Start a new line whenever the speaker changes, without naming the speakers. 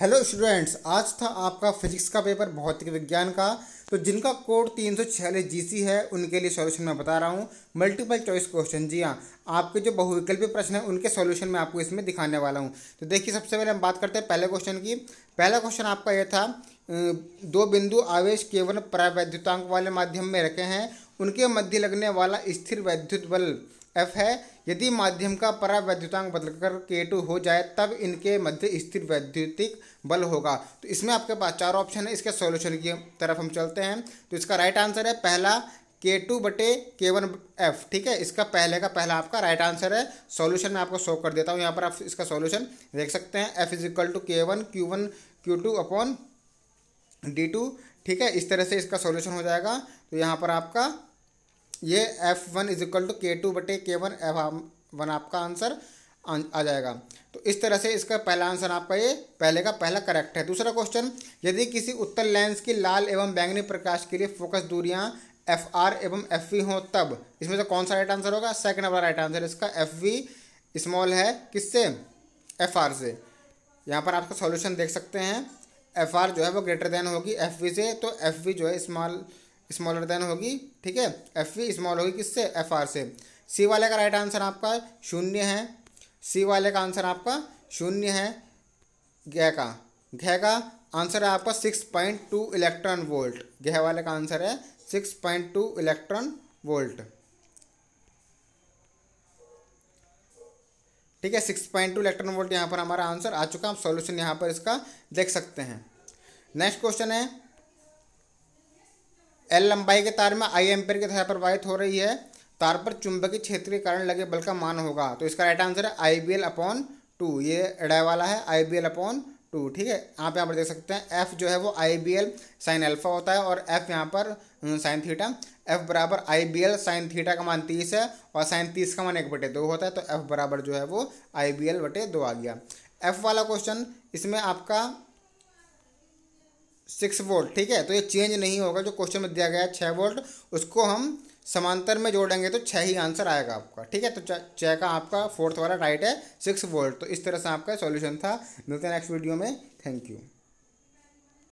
hello students आज था आपका फिजिक्स का पेपर भौतिक विज्ञान का तो जिनका कोड तीन सौ छियालीस जी है उनके लिए सॉल्यूशन मैं बता रहा हूँ मल्टीपल चॉइस क्वेश्चन जी हाँ आपके जो बहुविकल्पी प्रश्न हैं उनके सॉल्यूशन मैं आपको इसमें दिखाने वाला हूँ तो देखिए सबसे पहले हम बात करते हैं पहले क्वेश्चन की पहला क्वेश्चन आपका यह था दो बिंदु आवेश केवल प्रावैद्युतांक वाले माध्यम में रखे हैं उनके मध्य लगने वाला स्थिर वैद्युत बल एफ है यदि माध्यम का परावैद्युतांक बदलकर के टू हो जाए तब इनके मध्य स्थिर वैद्युतिक बल होगा तो इसमें आपके पास चार ऑप्शन है इसके सॉल्यूशन की तरफ हम चलते हैं तो इसका राइट आंसर है पहला के टू बटे के वन एफ ठीक है इसका पहले का पहला आपका राइट आंसर है सॉल्यूशन मैं आपको शो कर देता हूँ यहाँ पर आप इसका सॉल्यूशन देख सकते हैं F is equal to K one Q one Q two upon D two ठीक है इस तरह से इसका सॉल्यूशन हो जाएगा तो यहाँ पर आपका ये F one is equal to K two बटे के वन एफ वन आपका आंसर आ जाएगा तो इस तरह से इसका पहला आंसर आपका ये पहले का पहला करेक्ट है दूसरा क्वेश्चन यदि किसी उत्तर लेंस की लाल एवं बैंगनी प्रकाश के लिए फोकस दूरियाँ एफ आर एवं एफ वी हों तब इसमें से कौन सा राइट आंसर होगा सेकेंड वाला राइट आंसर इसका एफ वी स्मॉल है किससे एफ आर से यहाँ पर आपका सॉल्यूशन देख सकते हैं एफ आर जो है वो ग्रेटर देन होगी एफ वी से तो एफ वी जो है स्मॉल स्मॉलर देन होगी ठीक है एफ वी स्मॉल होगी किससे एफ आर से सी वाले का राइट आंसर आपका शून्य है सी वाले का आंसर आपका शून्य है घह का घह का आंसर है आपका six point two electron volt घह वाले का आंसर है six point two electron volt ठीक है six point two electron volt यहाँ पर हमारा आंसर आ चुका है आप सोल्यूशन यहाँ पर इसका देख सकते हैं नेक्स्ट क्वेश्चन है एल लंबाई के तार में आई एम्पेयर की धारा प्रवाहित हो रही है तार पर चुंबकीय क्षेत्र के कारण लगे बल का मान होगा तो इसका राइट आंसर है I B L upon two ये एडा वाला है I B L upon two ठीक है यहाँ पे यहाँ पर देख सकते हैं एफ जो है वो I B L sine alpha होता है और एफ यहाँ पर साइन थीटा एफ बराबर I B L sine theta का मान तीस है और साइन तीस का मान एक बटे दो होता है तो एफ बराबर जो है वो आई बी एल बटे दो आ गया एफ वाला क्वेश्चन इसमें आपका सिक्स वोल्ट ठीक है तो ये चेंज नहीं होगा जो क्वेश्चन में दिया गया है छः वोल्ट उसको हम समांतर में जोड़ेंगे तो छः ही आंसर आएगा आपका ठीक है तो छः का आपका फोर्थ वाला राइट है सिक्स वोल्ट तो इस तरह से आपका सॉल्यूशन था मिलते हैं नेक्स्ट वीडियो में थैंक यू